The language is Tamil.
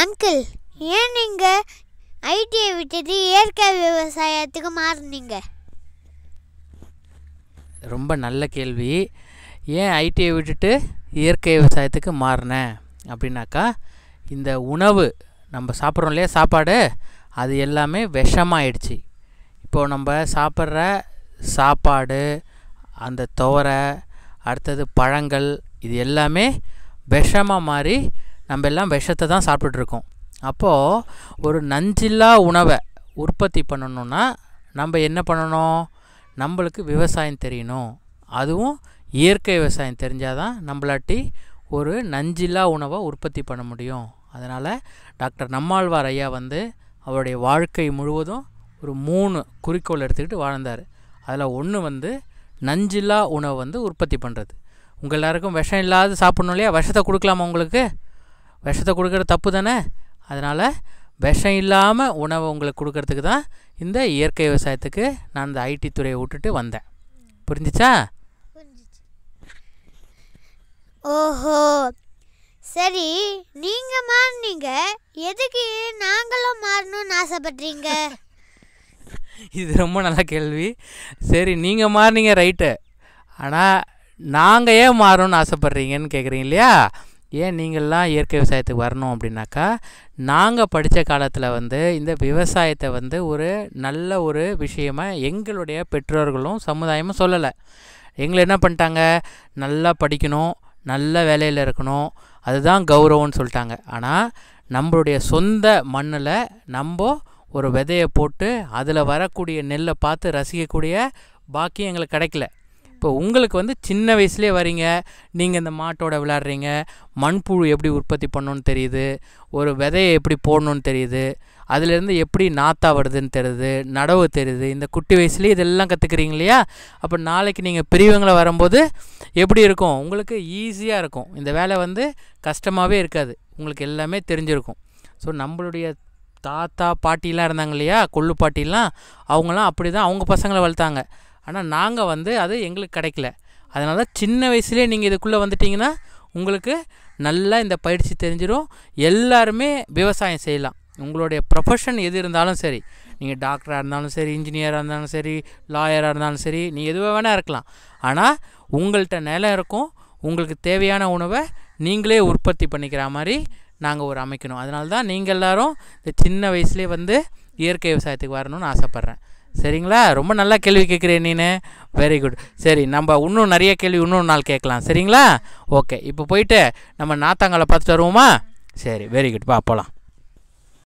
அங்கிள் ஏன் நீங்கள் ஐடியை விட்டது இயற்கை விவசாயத்துக்கு மாறினீங்க ரொம்ப நல்ல கேள்வி ஏன் ஐடியை விட்டுட்டு இயற்கை விவசாயத்துக்கு மாறினேன் அப்படின்னாக்கா இந்த உணவு நம்ம சாப்பிட்றோம் இல்லையா சாப்பாடு அது எல்லாமே விஷமாயிடுச்சு இப்போது நம்ம சாப்பிட்ற சாப்பாடு அந்த துவரை அடுத்தது பழங்கள் இது எல்லாமே விஷமாக மாறி நம்ம எல்லாம் விஷத்தை தான் சாப்பிட்டுட்ருக்கோம் அப்போது ஒரு நஞ்சில்லா உணவை உற்பத்தி பண்ணணுன்னா நம்ம என்ன பண்ணணும் நம்மளுக்கு விவசாயம் தெரியணும் அதுவும் இயற்கை விவசாயம் தெரிஞ்சால் தான் நம்மளாட்டி ஒரு நஞ்சில்லா உணவை உற்பத்தி பண்ண முடியும் அதனால் டாக்டர் நம்மாழ்வார் ஐயா வந்து அவருடைய வாழ்க்கை முழுவதும் ஒரு மூணு குறிக்கோள் எடுத்துக்கிட்டு வாழ்ந்தார் அதில் ஒன்று வந்து நஞ்சில்லா உணவை வந்து உற்பத்தி பண்ணுறது உங்கள் எல்லாருக்கும் விஷம் இல்லாத சாப்பிட்ணும் இல்லையா விஷத்தை கொடுக்கலாமா உங்களுக்கு விஷத்தை கொடுக்குற தப்பு தானே அதனால் விஷம் இல்லாமல் உணவை உங்களுக்கு கொடுக்கறதுக்கு தான் இந்த இயற்கை விவசாயத்துக்கு நான் இந்த ஐடி துறையை விட்டுட்டு வந்தேன் புரிஞ்சிச்சா ஓஹோ சரி நீங்க மாறினீங்க எதுக்கு நாங்களும் மாறணும்னு ஆசைப்படுறீங்க இது ரொம்ப நல்ல கேள்வி சரி நீங்கள் மாறினீங்க ரைட்டு ஆனால் நாங்கள் ஏன் மாறணும்னு ஆசைப்பட்றீங்கன்னு கேட்குறீங்க இல்லையா ஏன் நீங்கள்லாம் இயற்கை விவசாயத்துக்கு வரணும் அப்படின்னாக்கா நாங்கள் படித்த காலத்தில் வந்து இந்த விவசாயத்தை வந்து ஒரு நல்ல ஒரு விஷயமாக எங்களுடைய பெற்றோர்களும் சமுதாயமும் சொல்லலை எங்களை என்ன பண்ணிட்டாங்க நல்லா படிக்கணும் நல்ல வேலையில் இருக்கணும் அதுதான் கௌரவம்னு சொல்லிட்டாங்க ஆனால் நம்மளுடைய சொந்த மண்ணில் நம்ம ஒரு விதையை போட்டு அதில் வரக்கூடிய நெல்லை பார்த்து ரசிக்கக்கூடிய பாக்கியம் எங்களுக்கு கிடைக்கல இப்போ உங்களுக்கு வந்து சின்ன வயசுலேயே வரீங்க நீங்கள் இந்த மாட்டோட விளாட்றீங்க மண்புழு எப்படி உற்பத்தி பண்ணணும்னு தெரியுது ஒரு விதையை எப்படி போடணும்னு தெரியுது அதுலேருந்து எப்படி நாத்தா வருதுன்னு தெரியுது நடவு தெரியுது இந்த குட்டி வயசுலேயே இதெல்லாம் கற்றுக்குறீங்க இல்லையா அப்போ நாளைக்கு நீங்கள் பெரியவங்களை வரும்போது எப்படி இருக்கும் உங்களுக்கு ஈஸியாக இருக்கும் இந்த வேலை வந்து கஷ்டமாகவே இருக்காது உங்களுக்கு எல்லாமே தெரிஞ்சிருக்கும் ஸோ நம்மளுடைய தாத்தா பாட்டிலாம் இருந்தாங்க இல்லையா கொள்ளு பாட்டிலாம் அவங்களாம் அப்படி தான் அவங்க பசங்களை வளர்த்தாங்க ஆனால் நாங்கள் வந்து அது எங்களுக்கு கிடைக்கல அதனால் சின்ன வயசுலேயே நீங்கள் இதுக்குள்ளே வந்துட்டிங்கன்னா உங்களுக்கு நல்லா இந்த பயிற்சி தெரிஞ்சிடும் எல்லாருமே விவசாயம் செய்யலாம் உங்களுடைய ப்ரொஃபஷன் எது இருந்தாலும் சரி நீங்கள் டாக்டராக இருந்தாலும் சரி இன்ஜினியராக இருந்தாலும் சரி லாயராக இருந்தாலும் சரி நீ எதுவாக வேணால் இருக்கலாம் ஆனால் உங்கள்கிட்ட நிலம் இருக்கும் உங்களுக்கு தேவையான உணவை நீங்களே உற்பத்தி பண்ணிக்கிற மாதிரி நாங்கள் ஒரு அமைக்கணும் அதனால தான் நீங்கள் எல்லோரும் இந்த சின்ன வயசுலேயே வந்து இயற்கை விவசாயத்துக்கு வரணும்னு ஆசைப்பட்றேன் சரிங்களா ரொம்ப நல்லா கேள்வி கேட்குறேன் நீனு வெரி குட் சரி நம்ம இன்னும் நிறைய கேள்வி இன்னொரு நாள் கேட்கலாம் சரிங்களா ஓகே இப்போ போயிட்டு நம்ம நாத்தாங்களை பார்த்துட்டு வருவோமா சரி வெரி குட் பா போகலாம்